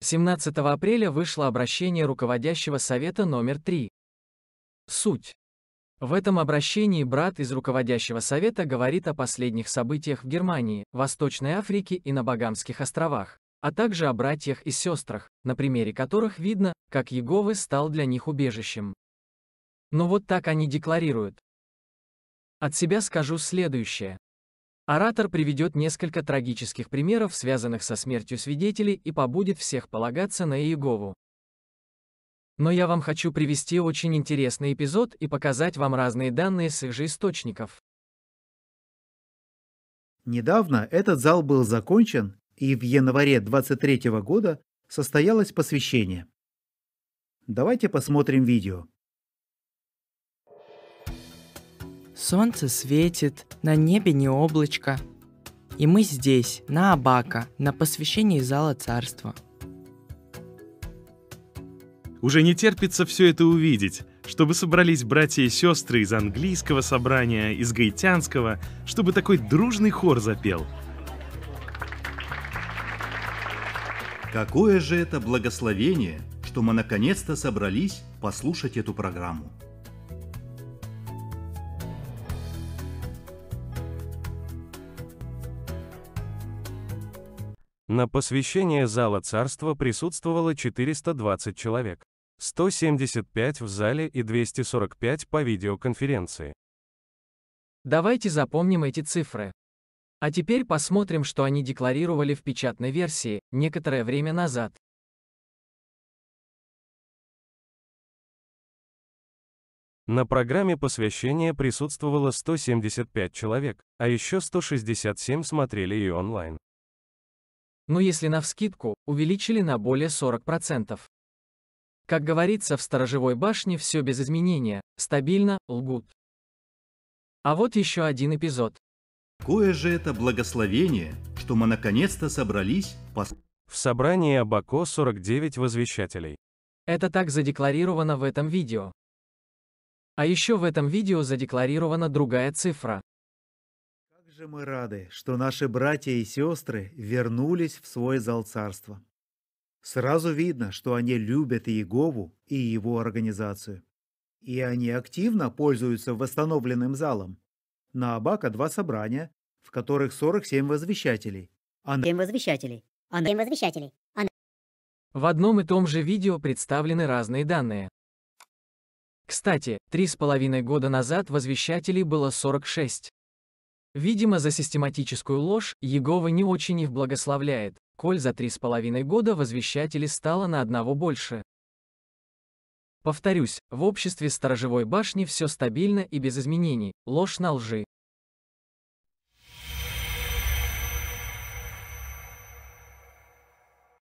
17 апреля вышло обращение руководящего совета номер 3. Суть. В этом обращении брат из руководящего совета говорит о последних событиях в Германии, Восточной Африке и на Багамских островах а также о братьях и сестрах, на примере которых видно, как Еговы стал для них убежищем. Но вот так они декларируют. От себя скажу следующее. Оратор приведет несколько трагических примеров, связанных со смертью свидетелей, и побудет всех полагаться на Иегову. Но я вам хочу привести очень интересный эпизод и показать вам разные данные с их же источников. Недавно этот зал был закончен, и в январе 23 -го года состоялось посвящение. Давайте посмотрим видео. Солнце светит, на небе не облачко. И мы здесь, на Абака, на посвящении зала царства. Уже не терпится все это увидеть, чтобы собрались братья и сестры из английского собрания, из гаитянского, чтобы такой дружный хор запел – Какое же это благословение, что мы наконец-то собрались послушать эту программу. На посвящение зала царства присутствовало 420 человек. 175 в зале и 245 по видеоконференции. Давайте запомним эти цифры. А теперь посмотрим, что они декларировали в печатной версии некоторое время назад. На программе посвящения присутствовало 175 человек, а еще 167 смотрели ее онлайн. Но если на навскидку, увеличили на более 40%. Как говорится, в сторожевой башне все без изменения, стабильно, лгут. А вот еще один эпизод. Какое же это благословение, что мы наконец-то собрались по... В собрании Абако 49 возвещателей. Это так задекларировано в этом видео. А еще в этом видео задекларирована другая цифра. Как же мы рады, что наши братья и сестры вернулись в свой зал царства. Сразу видно, что они любят Иегову и его организацию. И они активно пользуются восстановленным залом, на Абака два собрания, в которых 47 возвещателей. А на... 7 возвещателей. А на... 7 возвещателей. А на... В одном и том же видео представлены разные данные. Кстати, три с половиной года назад возвещателей было 46. Видимо, за систематическую ложь Егова не очень их благословляет, коль за три с половиной года возвещателей стало на одного больше. Повторюсь, в обществе сторожевой башни все стабильно и без изменений, ложь на лжи.